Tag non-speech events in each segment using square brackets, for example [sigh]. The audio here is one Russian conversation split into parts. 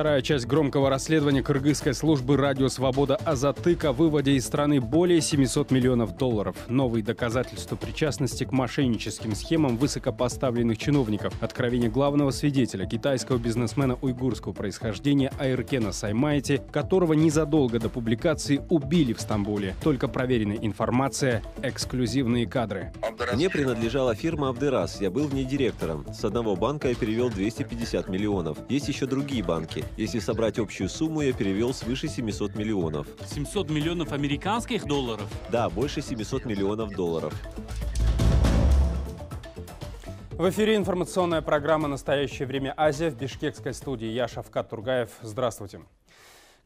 вторая часть громкого расследования кыргызской службы «Радио Свобода» о затыка выводе из страны более 700 миллионов долларов. Новые доказательства причастности к мошенническим схемам высокопоставленных чиновников. Откровение главного свидетеля, китайского бизнесмена уйгурского происхождения Айркена Саймайти, которого незадолго до публикации убили в Стамбуле. Только проверенная информация, эксклюзивные кадры. Мне принадлежала фирма «Абдерас». Я был в ней директором. С одного банка я перевел 250 миллионов. Есть еще другие банки. Если собрать общую сумму, я перевел свыше 700 миллионов. 700 миллионов американских долларов? Да, больше 700 миллионов долларов. В эфире информационная программа «Настоящее время Азия» в бишкекской студии. Я Шавкат Тургаев. Здравствуйте.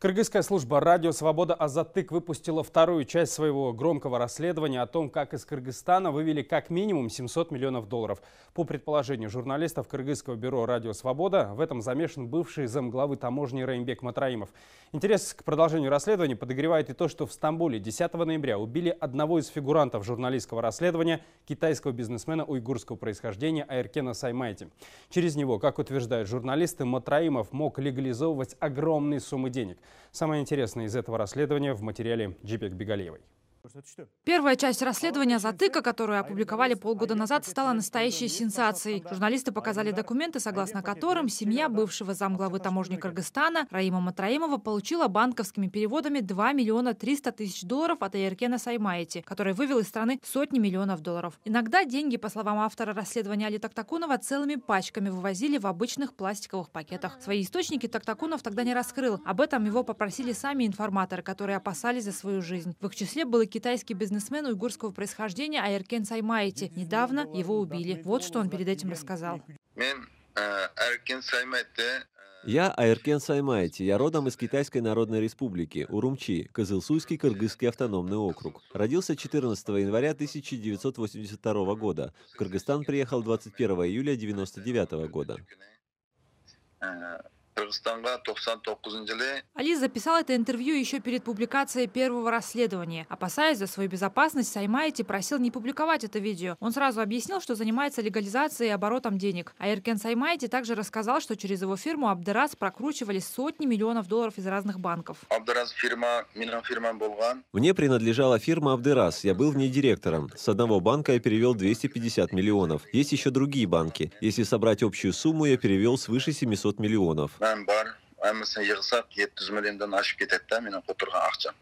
Кыргызская служба «Радио Свобода Азатык выпустила вторую часть своего громкого расследования о том, как из Кыргызстана вывели как минимум 700 миллионов долларов. По предположению журналистов Кыргызского бюро «Радио Свобода», в этом замешан бывший замглавы таможни Раймбек Матраимов. Интерес к продолжению расследования подогревает и то, что в Стамбуле 10 ноября убили одного из фигурантов журналистского расследования, китайского бизнесмена уйгурского происхождения Айркена Саймайти. Через него, как утверждают журналисты, Матраимов мог легализовывать огромные суммы денег – Самое интересное из этого расследования в материале Джипек Бегалеевой. Первая часть расследования «Затыка», которую опубликовали полгода назад, стала настоящей сенсацией. Журналисты показали документы, согласно которым семья бывшего замглавы таможни Кыргызстана Раима Матраимова получила банковскими переводами 2 миллиона 300 тысяч долларов от Эркена Саймаити, который вывел из страны сотни миллионов долларов. Иногда деньги, по словам автора расследования Али Тактакунова, целыми пачками вывозили в обычных пластиковых пакетах. Свои источники Тактакунов тогда не раскрыл. Об этом его попросили сами информаторы, которые опасались за свою жизнь. В их числе был и китайский бизнесмен уйгурского происхождения Айркен Саймайти. Недавно его убили. Вот что он перед этим рассказал. Э, э, я Айркен Саймайти, я родом из Китайской Народной Республики, Урумчи, Кызылсуйский Кыргызский автономный округ. Родился 14 января 1982 года. В Кыргызстан приехал 21 июля 1999 года. Э, Кыргызстанга 99 жылы. Али записал это интервью еще перед публикацией первого расследования. Опасаясь за свою безопасность, Саймайти просил не публиковать это видео. Он сразу объяснил, что занимается легализацией и оборотом денег. А Эркен Саймайти также рассказал, что через его фирму Абдерас прокручивали сотни миллионов долларов из разных банков. Абдерас фирма, фирма Мне принадлежала фирма Абдерас. Я был в ней директором. С одного банка я перевел 250 миллионов. Есть еще другие банки. Если собрать общую сумму, я перевел свыше 700 миллионов. бар аныын жыылсак жетти жүз миллиондон ашып кетет да менин которган акчам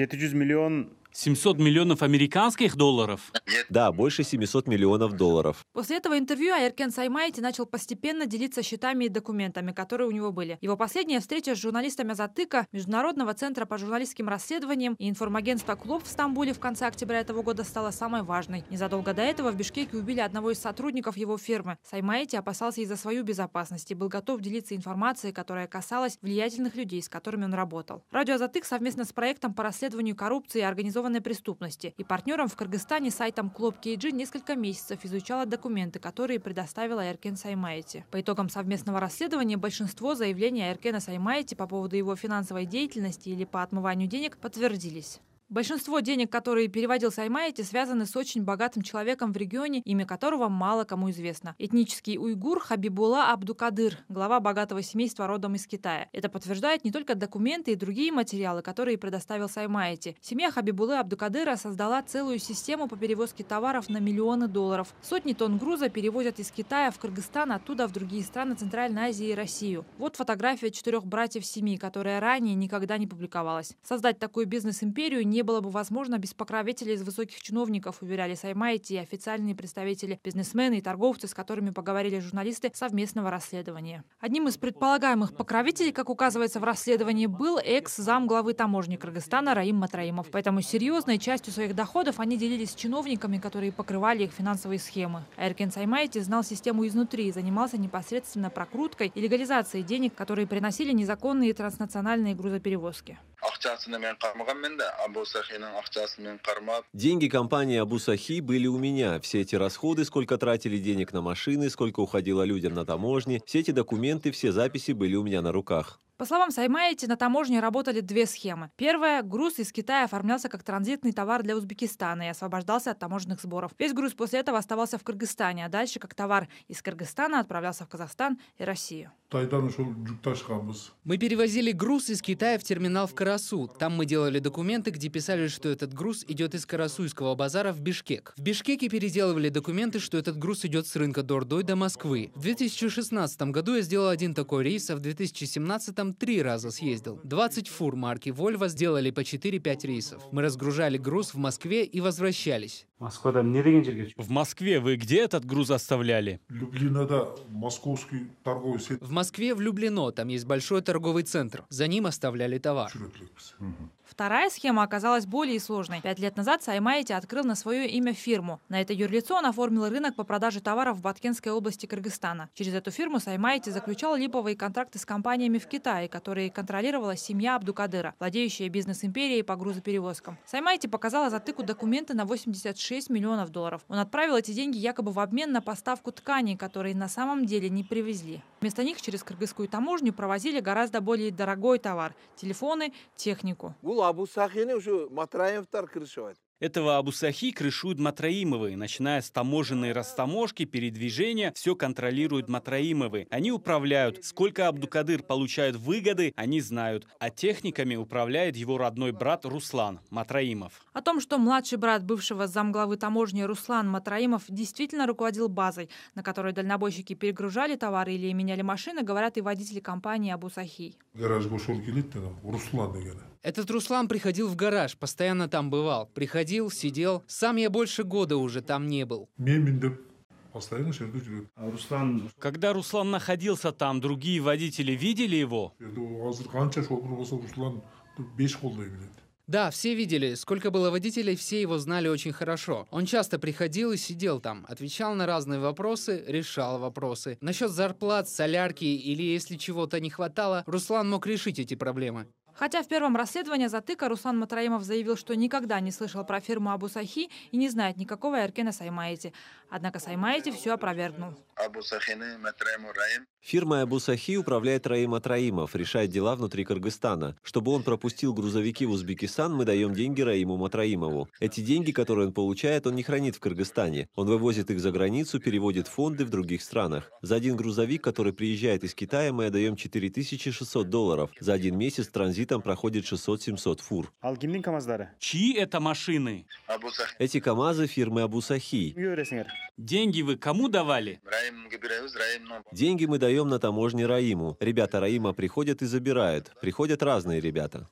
жети жүз миллион 700 миллионов американских долларов? Да, больше 700 миллионов долларов. После этого интервью Айркен Саймайти начал постепенно делиться счетами и документами, которые у него были. Его последняя встреча с журналистами Затыка, Международного центра по журналистским расследованиям и информагентства «Клуб» в Стамбуле в конце октября этого года стала самой важной. Незадолго до этого в Бишкеке убили одного из сотрудников его фирмы. Саймайти опасался и за свою безопасность и был готов делиться информацией, которая касалась влиятельных людей, с которыми он работал. Радио Затык совместно с проектом по расследованию коррупции и организованной организованной преступности и партнером в Кыргызстане сайтом Клоп Кейджи несколько месяцев изучала документы, которые предоставила Эркен Саймайти. По итогам совместного расследования большинство заявлений Эркена Саймайти по поводу его финансовой деятельности или по отмыванию денег подтвердились. Большинство денег, которые переводил Саймаити, связаны с очень богатым человеком в регионе, имя которого мало кому известно. Этнический уйгур Хабибула Абдукадыр, глава богатого семейства родом из Китая. Это подтверждает не только документы и другие материалы, которые предоставил Саймаити. Семья Хабибулы Абдукадыра создала целую систему по перевозке товаров на миллионы долларов. Сотни тонн груза перевозят из Китая в Кыргызстан, оттуда в другие страны Центральной Азии и Россию. Вот фотография четырех братьев семьи, которая ранее никогда не публиковалась. Создать такую бизнес-империю не не было бы возможно без покровителей из высоких чиновников, уверяли Саймайти и официальные представители, бизнесмены и торговцы, с которыми поговорили журналисты совместного расследования. Одним из предполагаемых покровителей, как указывается в расследовании, был экс-зам главы таможни Кыргызстана Раим Матраимов. Поэтому серьезной частью своих доходов они делились с чиновниками, которые покрывали их финансовые схемы. Эркен Саймайти знал систему изнутри и занимался непосредственно прокруткой и легализацией денег, которые приносили незаконные транснациональные грузоперевозки. Деньги компании Абу Сахи были у меня. Все эти расходы, сколько тратили денег на машины, сколько уходило людям на таможне, все эти документы, все записи были у меня на руках. По словам Саймаити, на таможне работали две схемы. Первая – груз из Китая оформлялся как транзитный товар для Узбекистана и освобождался от таможенных сборов. Весь груз после этого оставался в Кыргызстане, а дальше как товар из Кыргызстана отправлялся в Казахстан и Россию. Мы перевозили груз из Китая в терминал в Карасу. Там мы делали документы, где писали, что этот груз идет из Карасуйского базара в Бишкек. В Бишкеке переделывали документы, что этот груз идет с рынка Дордой до Москвы. В 2016 году я сделал один такой рейс, а в 2017 летом три раза съездил. 20 фур марки Volvo сделали по 4-5 рейсов. Мы разгружали груз в Москве и возвращались. В Москве вы где этот груз оставляли? В Москве в Люблино, там есть большой торговый центр. За ним оставляли товар. Вторая схема оказалась более сложной. Пять лет назад Саймаити открыл на свое имя фирму. На это юрлицо он оформил рынок по продаже товаров в Баткенской области Кыргызстана. Через эту фирму Саймаити заключал липовые контракты с компаниями в Китае, которые контролировала семья Абдукадыра, владеющая бизнес-империей по грузоперевозкам. Саймаити показала затыку документы на 86 миллионов долларов. Он отправил эти деньги якобы в обмен на поставку тканей, которые на самом деле не привезли. Вместо них через кыргызскую таможню провозили гораздо более дорогой товар – телефоны, технику абусахини уже матраевтар крышевать этого Абусахи крышуют Матраимовы. Начиная с таможенной растаможки, передвижения, все контролируют Матраимовы. Они управляют. Сколько Абдукадыр получает выгоды, они знают. А техниками управляет его родной брат Руслан Матраимов. О том, что младший брат бывшего замглавы таможни Руслан Матраимов действительно руководил базой, на которой дальнобойщики перегружали товары или меняли машины, говорят и водители компании Абусахи. Гараж Гошон Руслан, наверное. Этот Руслан приходил в гараж, постоянно там бывал. Приходил, сидел. Сам я больше года уже там не был. Постоянно а Руслан... Когда Руслан находился там, другие водители видели его? А да, все видели. Сколько было водителей, все его знали очень хорошо. Он часто приходил и сидел там, отвечал на разные вопросы, решал вопросы. Насчет зарплат, солярки или если чего-то не хватало, Руслан мог решить эти проблемы. Хотя в первом расследовании затыка Руслан Матраимов заявил, что никогда не слышал про фирму Абу Сахи и не знает никакого Эркена Саймаити. Однако Саймаити все опровергнул. Фирма Абусахи управляет Раима Троимов, решает дела внутри Кыргызстана. Чтобы он пропустил грузовики в Узбекистан, мы даем деньги Раиму Матраимову. Эти деньги, которые он получает, он не хранит в Кыргызстане. Он вывозит их за границу, переводит фонды в других странах. За один грузовик, который приезжает из Китая, мы отдаем 4600 долларов. За один месяц транзитом проходит 600-700 фур. Чьи это машины? Эти КАМАЗы фирмы Абусахи. Деньги вы кому давали? Ну, деньги мы даем сдаем на таможне Раиму. Ребята Раима приходят и забирают. Приходят разные ребята.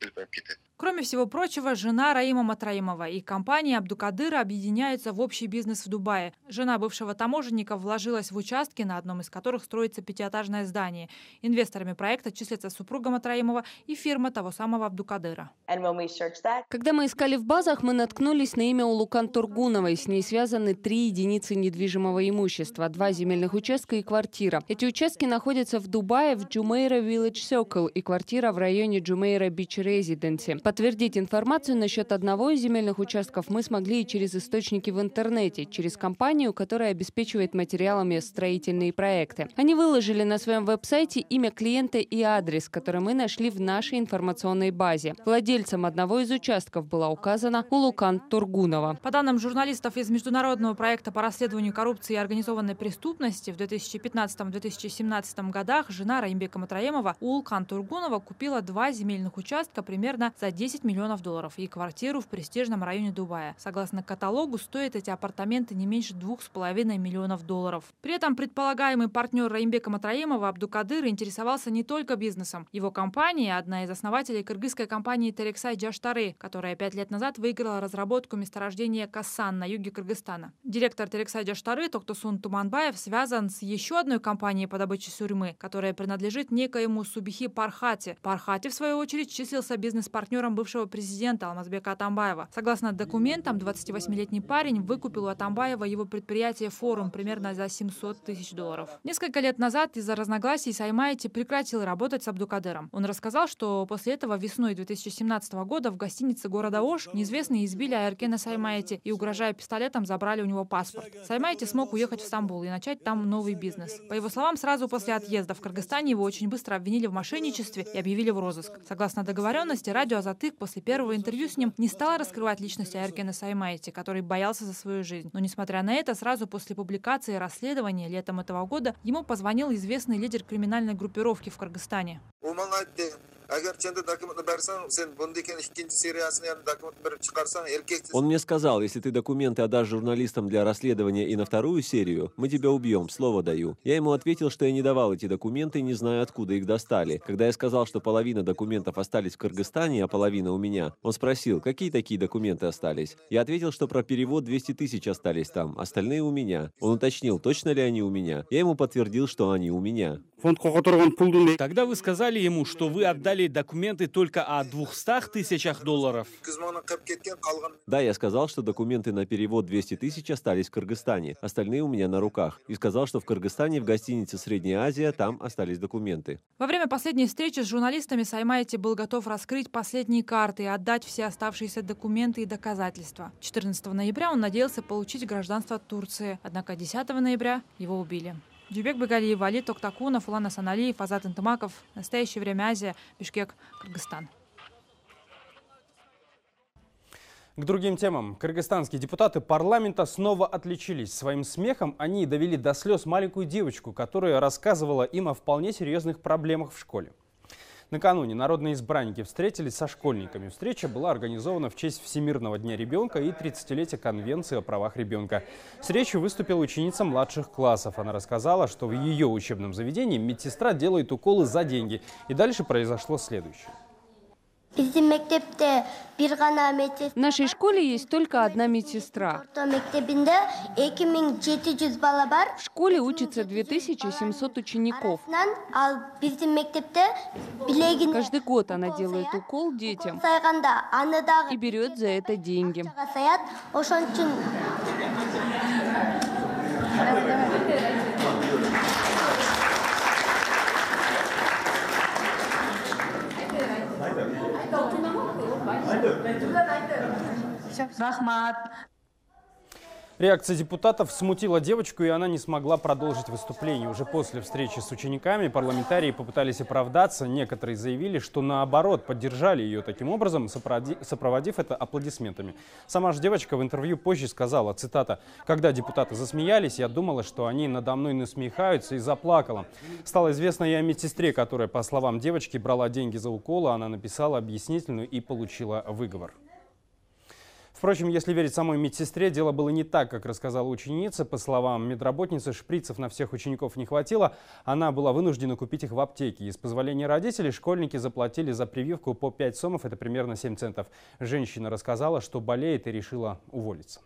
Кроме всего прочего, жена Раима Матраимова и компания Абдукадыра объединяются в общий бизнес в Дубае. Жена бывшего таможенника вложилась в участки, на одном из которых строится пятиэтажное здание. Инвесторами проекта числятся супруга Матраимова и фирма того самого Абдукадыра. Когда мы искали в базах, мы наткнулись на имя Улукан Тургуновой. С ней связаны три единицы недвижимого имущества, два земельных участка и квартира. Эти участки находятся в Дубае в Джумейра Village Circle и квартира в районе Джумейра Бич Резиденси. Подтвердить информацию насчет одного из земельных участков мы смогли и через источники в интернете, через компанию, которая обеспечивает материалами строительные проекты. Они выложили на своем веб-сайте имя клиента и адрес, который мы нашли в нашей информационной базе. Владельцем одного из участков была указана Улукан Тургунова. По данным журналистов из международного проекта по расследованию коррупции и организованной преступности в 2015-2017 годах жена Раимбека Матраемова Улукан Тургунова купила два земельных участка примерно за 10 10 миллионов долларов и квартиру в престижном районе Дубая. Согласно каталогу, стоят эти апартаменты не меньше 2,5 миллионов долларов. При этом предполагаемый партнер Раимбека Матраимова Абдукадыр интересовался не только бизнесом. Его компания – одна из основателей кыргызской компании Терексай Джаштары, которая пять лет назад выиграла разработку месторождения Касан на юге Кыргызстана. Директор Терексай Джаштары Токтосун Туманбаев связан с еще одной компанией по добыче сурьмы, которая принадлежит некоему Субихи Пархате. Пархате, в свою очередь, числился бизнес-партнером квартирам бывшего президента Алмазбека Атамбаева. Согласно документам, 28-летний парень выкупил у Атамбаева его предприятие «Форум» примерно за 700 тысяч долларов. Несколько лет назад из-за разногласий Саймайти прекратил работать с Абдукадером. Он рассказал, что после этого весной 2017 года в гостинице города Ош неизвестные избили Айркена Саймайти и, угрожая пистолетом, забрали у него паспорт. Саймайти смог уехать в Стамбул и начать там новый бизнес. По его словам, сразу после отъезда в Кыргызстане его очень быстро обвинили в мошенничестве и объявили в розыск. Согласно договоренности, радио «Азат Сатык после первого интервью с ним не стала раскрывать личность Эркена Саймайти, который боялся за свою жизнь. Но несмотря на это, сразу после публикации расследования летом этого года ему позвонил известный лидер криминальной группировки в Кыргызстане. Он мне сказал, если ты документы отдашь журналистам для расследования и на вторую серию, мы тебя убьем, слово даю. Я ему ответил, что я не давал эти документы, не знаю, откуда их достали. Когда я сказал, что половина документов остались в Кыргызстане, а половина у меня, он спросил, какие такие документы остались. Я ответил, что про перевод 200 тысяч остались там, остальные у меня. Он уточнил, точно ли они у меня. Я ему подтвердил, что они у меня. Тогда вы сказали ему, что вы отдали документы только о 200 тысячах долларов. Да, я сказал, что документы на перевод 200 тысяч остались в Кыргызстане. Остальные у меня на руках. И сказал, что в Кыргызстане в гостинице «Средняя Азия» там остались документы. Во время последней встречи с журналистами Саймайте был готов раскрыть последние карты и отдать все оставшиеся документы и доказательства. 14 ноября он надеялся получить гражданство Турции, однако 10 ноября его убили. Дюбек Бегалиев, Али Токтакунов, Улан Асаналиев, Азат Интымаков. Настоящее время Азия, Бишкек, Кыргызстан. К другим темам. Кыргызстанские депутаты парламента снова отличились. Своим смехом они довели до слез маленькую девочку, которая рассказывала им о вполне серьезных проблемах в школе. Накануне народные избранники встретились со школьниками. Встреча была организована в честь Всемирного дня ребенка и 30-летия Конвенции о правах ребенка. С речью выступила ученица младших классов. Она рассказала, что в ее учебном заведении медсестра делает уколы за деньги. И дальше произошло следующее. В нашей школе есть только одна медсестра. В школе учатся 2700 учеников. Каждый год она делает укол детям и берет за это деньги. [laughs] Рахмат. Реакция депутатов смутила девочку, и она не смогла продолжить выступление. Уже после встречи с учениками парламентарии попытались оправдаться. Некоторые заявили, что наоборот поддержали ее таким образом, сопроводив это аплодисментами. Сама же девочка в интервью позже сказала, цитата, «Когда депутаты засмеялись, я думала, что они надо мной насмехаются и заплакала. Стало известно и о медсестре, которая, по словам девочки, брала деньги за уколы. Она написала объяснительную и получила выговор». Впрочем, если верить самой медсестре, дело было не так, как рассказала ученица. По словам медработницы, шприцев на всех учеников не хватило. Она была вынуждена купить их в аптеке. Из позволения родителей школьники заплатили за прививку по 5 сомов, это примерно 7 центов. Женщина рассказала, что болеет и решила уволиться.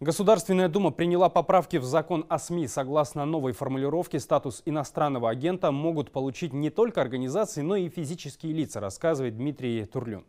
Государственная дума приняла поправки в закон о СМИ. Согласно новой формулировке, статус иностранного агента могут получить не только организации, но и физические лица, рассказывает Дмитрий Турлюн.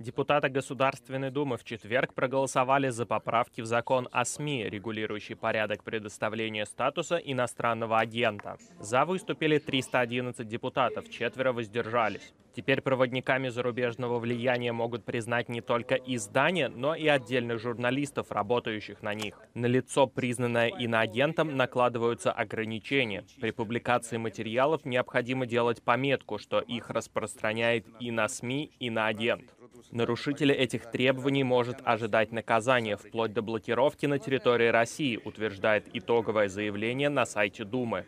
Депутаты Государственной Думы в четверг проголосовали за поправки в закон о СМИ, регулирующий порядок предоставления статуса иностранного агента. За выступили 311 депутатов, четверо воздержались. Теперь проводниками зарубежного влияния могут признать не только издания, но и отдельных журналистов, работающих на них. На лицо, признанное иноагентом, накладываются ограничения. При публикации материалов необходимо делать пометку, что их распространяет и на СМИ, и на агент. Нарушители этих требований может ожидать наказание вплоть до блокировки на территории России, утверждает итоговое заявление на сайте Думы.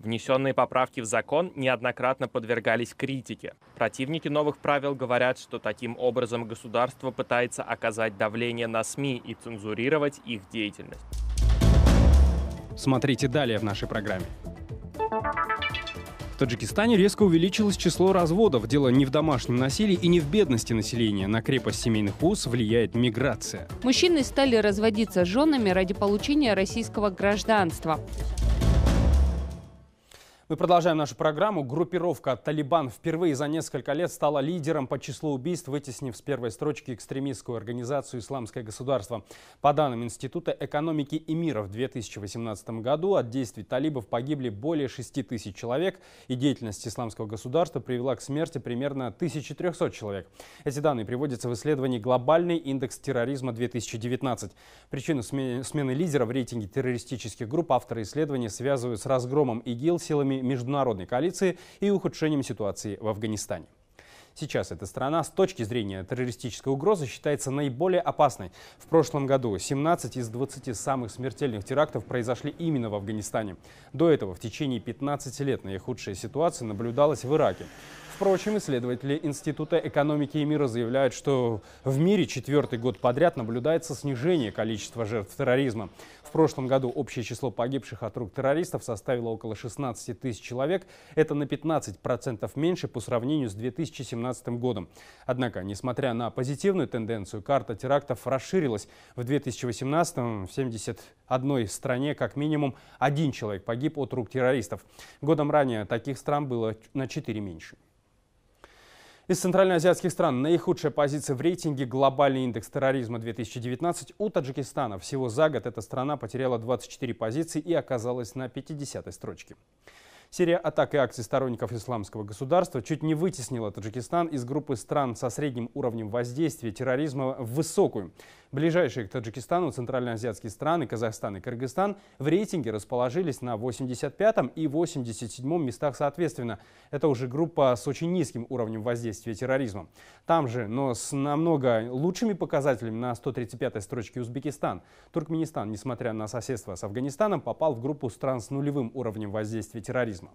Внесенные поправки в закон неоднократно подвергались критике. Противники новых правил говорят, что таким образом государство пытается оказать давление на СМИ и цензурировать их деятельность. Смотрите далее в нашей программе. В Таджикистане резко увеличилось число разводов. Дело не в домашнем насилии и не в бедности населения. На крепость семейных уз влияет миграция. Мужчины стали разводиться с женами ради получения российского гражданства. Мы продолжаем нашу программу. Группировка «Талибан» впервые за несколько лет стала лидером по числу убийств, вытеснив с первой строчки экстремистскую организацию «Исламское государство». По данным Института экономики и мира, в 2018 году от действий талибов погибли более 6 тысяч человек, и деятельность «Исламского государства» привела к смерти примерно 1300 человек. Эти данные приводятся в исследовании «Глобальный индекс терроризма 2019». Причину смены лидера в рейтинге террористических групп авторы исследования связывают с разгромом ИГИЛ силами международной коалиции и ухудшением ситуации в Афганистане. Сейчас эта страна с точки зрения террористической угрозы считается наиболее опасной. В прошлом году 17 из 20 самых смертельных терактов произошли именно в Афганистане. До этого в течение 15 лет наихудшая ситуация наблюдалась в Ираке. Впрочем, исследователи Института экономики и мира заявляют, что в мире четвертый год подряд наблюдается снижение количества жертв терроризма. В прошлом году общее число погибших от рук террористов составило около 16 тысяч человек. Это на 15% меньше по сравнению с 2017 годом. Однако, несмотря на позитивную тенденцию, карта терактов расширилась. В 2018 в 71 стране как минимум один человек погиб от рук террористов. Годом ранее таких стран было на 4 меньше. Из центральноазиатских стран наихудшая позиция в рейтинге «Глобальный индекс терроризма 2019» у Таджикистана. Всего за год эта страна потеряла 24 позиции и оказалась на 50-й строчке. Серия атак и акций сторонников исламского государства чуть не вытеснила Таджикистан из группы стран со средним уровнем воздействия терроризма в высокую. Ближайшие к Таджикистану центральноазиатские страны Казахстан и Кыргызстан в рейтинге расположились на 85-м и 87-м местах соответственно. Это уже группа с очень низким уровнем воздействия терроризма. Там же, но с намного лучшими показателями на 135-й строчке Узбекистан. Туркменистан, несмотря на соседство с Афганистаном, попал в группу стран с нулевым уровнем воздействия терроризма.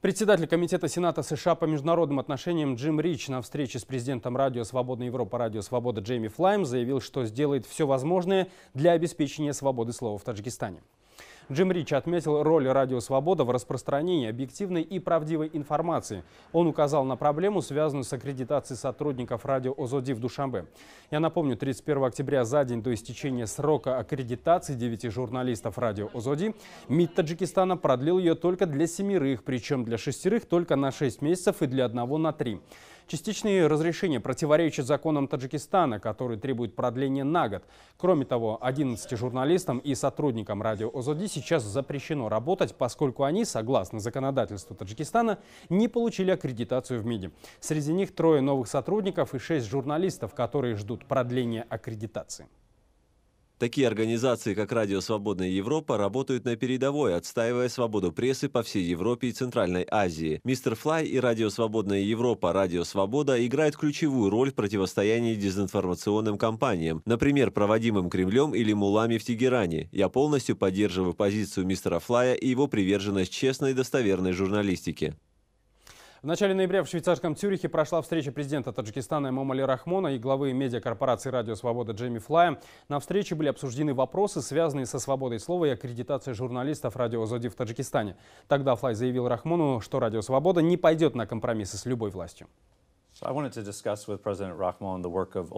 Председатель Комитета Сената США по международным отношениям Джим Рич на встрече с президентом Радио «Свобода Европа Радио Свобода Джейми Флайм заявил, что сделает все возможное для обеспечения свободы слова в Таджикистане. Джим Рич отметил роль «Радио Свобода» в распространении объективной и правдивой информации. Он указал на проблему, связанную с аккредитацией сотрудников радио «Озоди» в Душамбе. Я напомню, 31 октября за день до истечения срока аккредитации 9 журналистов радио «Озоди» МИД Таджикистана продлил ее только для семерых, причем для шестерых только на 6 месяцев и для одного на три. Частичные разрешения противоречат законам Таджикистана, которые требуют продления на год. Кроме того, 11 журналистам и сотрудникам радио ОЗОДИ сейчас запрещено работать, поскольку они, согласно законодательству Таджикистана, не получили аккредитацию в МИДе. Среди них трое новых сотрудников и шесть журналистов, которые ждут продления аккредитации. Такие организации, как Радио Свободная Европа, работают на передовой, отстаивая свободу прессы по всей Европе и Центральной Азии. Мистер Флай и Радио Свободная Европа, Радио Свобода играют ключевую роль в противостоянии дезинформационным кампаниям, например, проводимым Кремлем или мулами в Тегеране. Я полностью поддерживаю позицию мистера Флая и его приверженность честной и достоверной журналистике. В начале ноября в швейцарском Цюрихе прошла встреча президента Таджикистана Эмомали Рахмона и главы медиакорпорации «Радио Свобода» Джейми Флая. На встрече были обсуждены вопросы, связанные со свободой слова и аккредитацией журналистов «Радио Зоди» в Таджикистане. Тогда Флай заявил Рахмону, что «Радио Свобода» не пойдет на компромиссы с любой властью.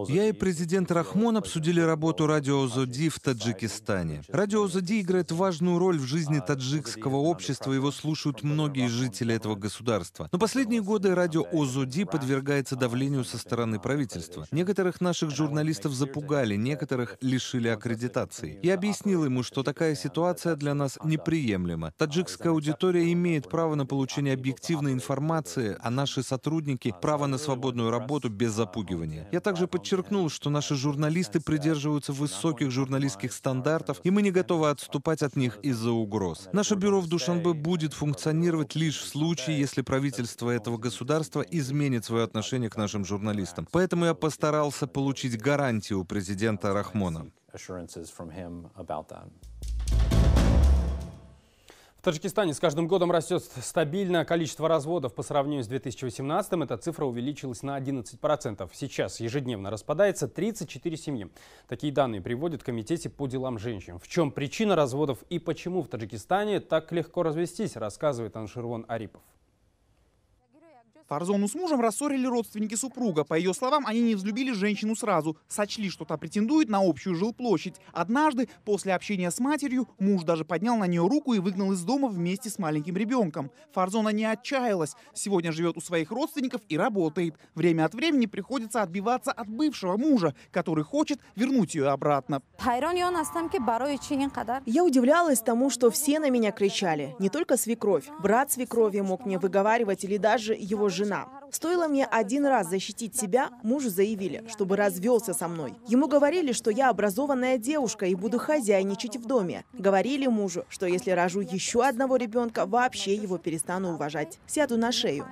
Я и президент Рахмон обсудили работу радио Озоди в Таджикистане. Радио Озоди играет важную роль в жизни таджикского общества, его слушают многие жители этого государства. Но последние годы радио Озоди подвергается давлению со стороны правительства. Некоторых наших журналистов запугали, некоторых лишили аккредитации. Я объяснил ему, что такая ситуация для нас неприемлема. Таджикская аудитория имеет право на получение объективной информации, а наши сотрудники — право на свободу свободную работу без запугивания. Я также подчеркнул, что наши журналисты придерживаются высоких журналистских стандартов, и мы не готовы отступать от них из-за угроз. Наше бюро в Душанбе будет функционировать лишь в случае, если правительство этого государства изменит свое отношение к нашим журналистам. Поэтому я постарался получить гарантию у президента Рахмона. assurances from him about that. В Таджикистане с каждым годом растет стабильно количество разводов по сравнению с 2018. м Эта цифра увеличилась на 11%. Сейчас ежедневно распадается 34 семьи. Такие данные приводит в Комитете по делам женщин. В чем причина разводов и почему в Таджикистане так легко развестись, рассказывает Анширвон Арипов. Фарзону с мужем рассорили родственники супруга. По ее словам, они не взлюбили женщину сразу, сочли, что та претендует на общую жилплощадь. Однажды, после общения с матерью, муж даже поднял на нее руку и выгнал из дома вместе с маленьким ребенком. Фарзона не отчаялась. Сегодня живет у своих родственников и работает. Время от времени приходится отбиваться от бывшего мужа, который хочет вернуть ее обратно. Я удивлялась тому, что все на меня кричали. Не только свекровь. Брат свекрови мог мне выговаривать или даже его жена жена. Стоило мне один раз защитить себя, мужу заявили, чтобы развелся со мной. Ему говорили, что я образованная девушка и буду хозяйничать в доме. Говорили мужу, что если рожу еще одного ребенка, вообще его перестану уважать. Сяду на шею.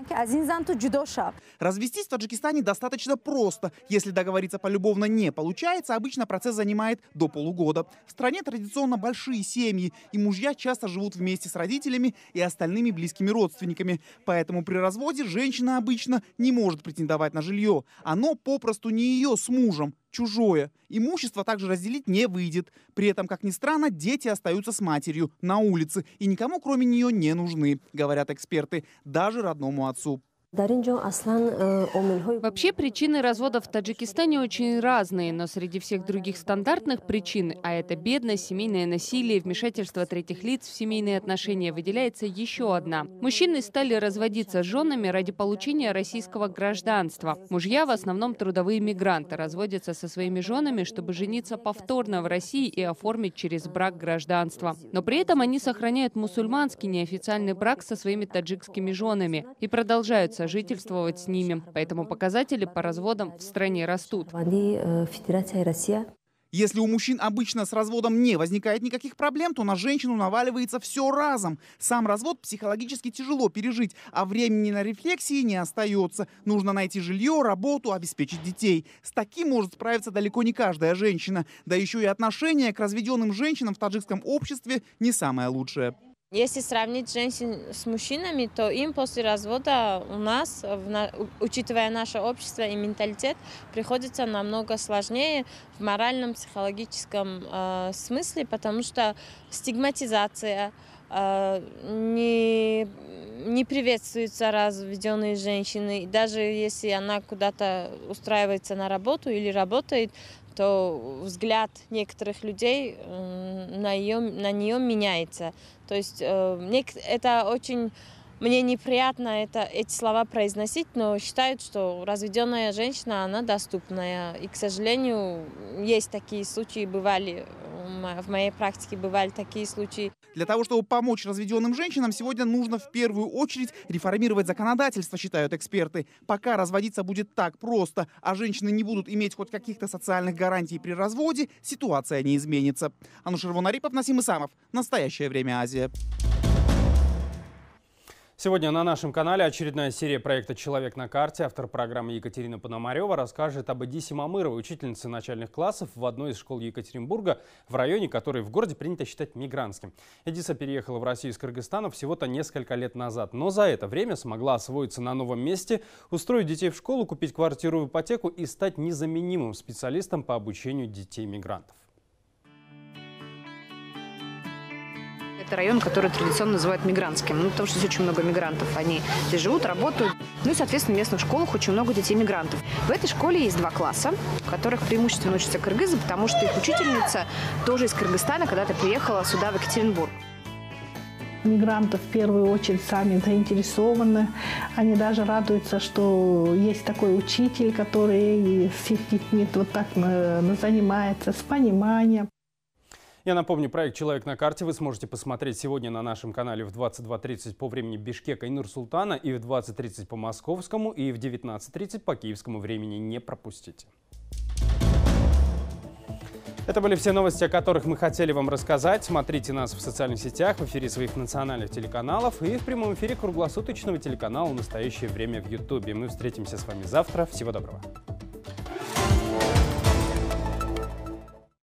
Развестись в Таджикистане достаточно просто. Если договориться полюбовно не получается, обычно процесс занимает до полугода. В стране традиционно большие семьи, и мужья часто живут вместе с родителями и остальными близкими родственниками. Поэтому при разводе женщина обычно женщина не может претендовать на жилье. Оно попросту не ее с мужем, чужое. Имущество также разделить не выйдет. При этом, как ни странно, дети остаются с матерью на улице и никому кроме нее не нужны, говорят эксперты, даже родному отцу. Э, Вообще причины развода в Таджикистане очень разные, но среди всех других стандартных причин, а это бедность, семейное насилие, вмешательство третьих лиц в семейные отношения, выделяется еще одна. Мужчины стали разводиться с женами ради получения российского гражданства. Мужья в основном трудовые мигранты разводятся со своими женами, чтобы жениться повторно в России и оформить через брак гражданство. Но при этом они сохраняют мусульманский неофициальный брак со своими таджикскими женами и продолжают сожительствовать с ними, поэтому показатели по разводам в стране растут. Э, Если у мужчин обычно с разводом не возникает никаких проблем, то на женщину наваливается все разом. Сам развод психологически тяжело пережить, а времени на рефлексии не остается. Нужно найти жилье, работу, обеспечить детей. С таким может справиться далеко не каждая женщина. Да еще и отношение к разведенным женщинам в таджикском обществе не самое лучшее. Если сравнить женщин с мужчинами, то им после развода у нас, учитывая наше общество и менталитет, приходится намного сложнее в моральном, психологическом э, смысле, потому что стигматизация э, не, не приветствуются разведенные женщины. И даже если она куда-то устраивается на работу или работает, то взгляд некоторых людей на, ее, на нее меняется. То есть э, это очень мне неприятно это, эти слова произносить, но считают, что разведенная женщина, она доступная. И, к сожалению, есть такие случаи, бывали в моей практике бывали такие случаи. Для того, чтобы помочь разведенным женщинам, сегодня нужно в первую очередь реформировать законодательство, считают эксперты. Пока разводиться будет так просто, а женщины не будут иметь хоть каких-то социальных гарантий при разводе, ситуация не изменится. Анушер Вонарипов, Насим Исамов. Настоящее время Азия. Сегодня на нашем канале очередная серия проекта «Человек на карте». Автор программы Екатерина Пономарева расскажет об Эдисе Мамыровой, учительнице начальных классов в одной из школ Екатеринбурга, в районе, который в городе принято считать мигрантским. Эдиса переехала в Россию из Кыргызстана всего-то несколько лет назад, но за это время смогла освоиться на новом месте, устроить детей в школу, купить квартиру в ипотеку и стать незаменимым специалистом по обучению детей-мигрантов. это район, который традиционно называют мигрантским. Ну, потому что здесь очень много мигрантов. Они здесь живут, работают. Ну и, соответственно, в местных школах очень много детей-мигрантов. В этой школе есть два класса, в которых преимущественно учатся кыргызы, потому что их учительница тоже из Кыргызстана когда-то приехала сюда, в Екатеринбург. Мигрантов в первую очередь сами заинтересованы. Они даже радуются, что есть такой учитель, который с их детьми вот так э, занимается, с пониманием. Я напомню, проект «Человек на карте» вы сможете посмотреть сегодня на нашем канале в 22.30 по времени Бишкека и Нур-Султана, и в 20.30 по московскому, и в 19.30 по киевскому времени. Не пропустите. Это были все новости, о которых мы хотели вам рассказать. Смотрите нас в социальных сетях, в эфире своих национальных телеканалов и в прямом эфире круглосуточного телеканала «Настоящее время» в Ютубе. Мы встретимся с вами завтра. Всего доброго.